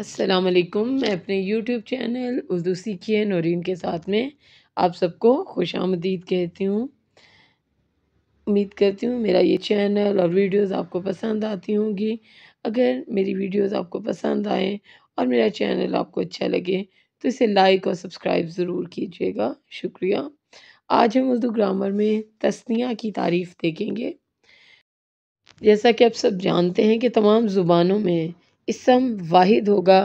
असलकुम मैं अपने YouTube चैनल उर्दू सीखिए नौरीन के साथ में आप सबको खुश आमदीद कहती हूँ उम्मीद करती हूँ मेरा ये चैनल और वीडियोस आपको पसंद आती होंगी अगर मेरी वीडियोस आपको पसंद आए और मेरा चैनल आपको अच्छा लगे तो इसे लाइक और सब्सक्राइब ज़रूर कीजिएगा शुक्रिया आज हम उर्दू ग्रामर में तस्निया की तारीफ़ देखेंगे जैसा कि आप सब जानते हैं कि तमाम ज़ुबानों में इसम वाहिद होगा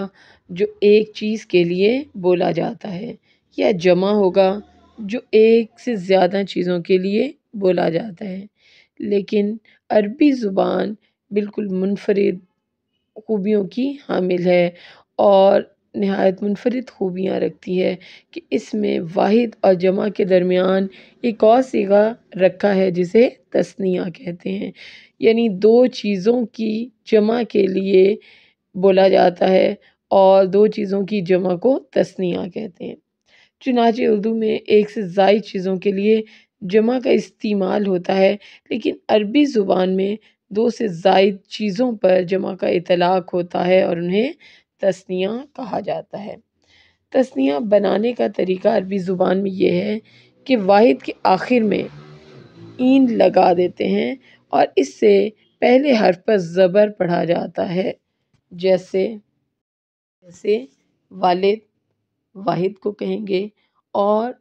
जो एक चीज़ के लिए बोला जाता है या जमा होगा जो एक से ज़्यादा चीज़ों के लिए बोला जाता है लेकिन अरबी ज़ुबान बिल्कुल मुनफरद खूबियों की हामिल है और नहायत मुनफरद खूबियाँ रखती है कि इसमें वाहिद और जमा के दरमियान एक और सीगा रखा है जिसे तस्निया कहते हैं यानी दो चीज़ों की जमा के लिए बोला जाता है और दो चीज़ों की जमा को तस्निया कहते हैं चुनाचे उर्दू में एक से जायद चीज़ों के लिए जमा का इस्तेमाल होता है लेकिन अरबी ज़ुबान में दो से जायद चीज़ों पर जमा का इतलाक़ होता है और उन्हें तस्निया कहा जाता है तस्निया बनाने का तरीका अरबी ज़ुबान में यह है कि वाहिद के आखिर में ईन लगा देते हैं और इससे पहले हर्फ पर ज़बर पढ़ा जाता है जैसे जैसे वालिद वाहिद को कहेंगे और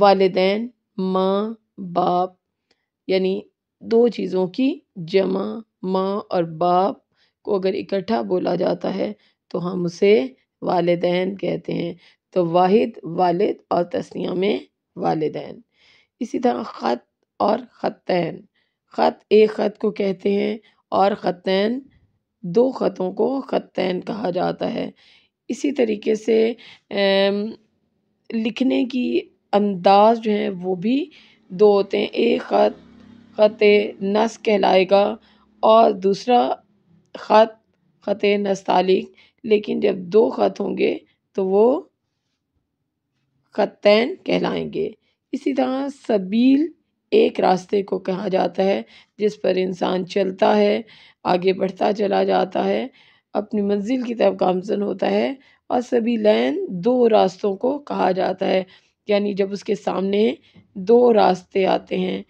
वालदेन माँ बाप यानी दो चीज़ों की जमा माँ और बाप को अगर इकट्ठा बोला जाता है तो हम उसे वालदेन कहते हैं तो वाहिद वालिद और तस्निया में वालदेन इसी तरह ख़त और ख़तैन ख़त एक ख़त को कहते हैं और ख़तैन दो ख़तों को ख़त्तैन कहा जाता है इसी तरीके से लिखने की अंदाज़ जो हैं वो भी दो होते हैं एक ख़त ख़त नस कहलाएगा और दूसरा ख़त ख़त नस्तालिक लेकिन जब दो ख़त होंगे तो वो ख़तैन कहलाएंगे इसी तरह सबील एक रास्ते को कहा जाता है जिस पर इंसान चलता है आगे बढ़ता चला जाता है अपनी मंजिल की तरफ गामजन होता है और सभी लैन दो रास्तों को कहा जाता है यानी जब उसके सामने दो रास्ते आते हैं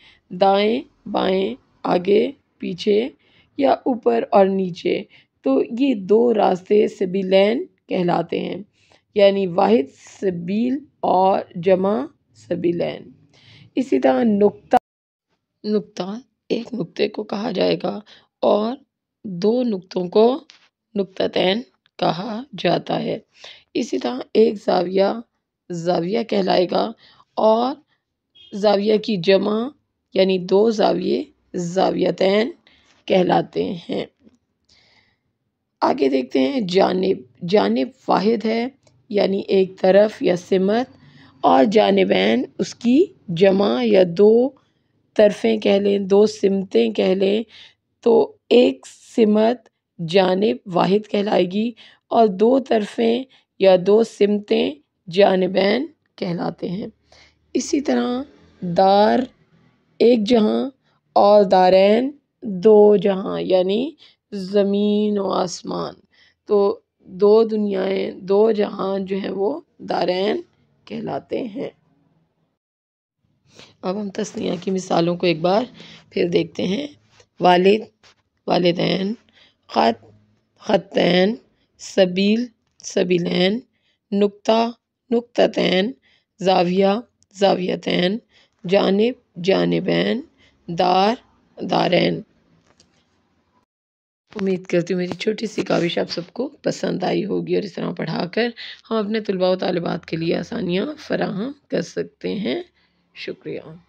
दाएं बाएं आगे पीछे या ऊपर और नीचे तो ये दो रास्ते सभी लैन कहलाते हैं यानी वाहिद सबील और जमा सबीलैन इसी तरह नुक्ता नुक्ता एक नुक्ते को कहा जाएगा और दो नुक्तों को तैन कहा जाता है इसी तरह एक जाविया जाविया कहलाएगा और जाविया की जमा यानी दो जाविये तैन कहलाते हैं आगे देखते हैं जानब जानब वाहिद है यानी एक तरफ या सिमत और जानबैन उसकी जमा या दो तरफ़ें कह लें दो सिमतें कह लें तो एक सिमत जानब वाहिद कहलाएगी और दो तरफ़ें या दो सिमतें जानबैन कहलाते हैं इसी तरह दार एक जहाँ और दारैन दो जहाँ यानी ज़मीन व आसमान तो दो दुनियाएं दो जहाँ जो हैं वो दारैन कहलाते हैं अब हम तस्निया की मिसालों को एक बार फिर देखते हैं वालिद वालदेन ख़त ख़तैन सबील सबीलैन नुक्ता नुक्तैन जाविया जावियतैन जानब जानबैन दार दारैन उम्मीद करती हूँ मेरी छोटी सी काविश आप सबको पसंद आई होगी और इस तरह पढ़ा कर हम अपने तलबा व तलबात के लिए आसानियाँ फ़राहम कर सकते हैं शुक्रिया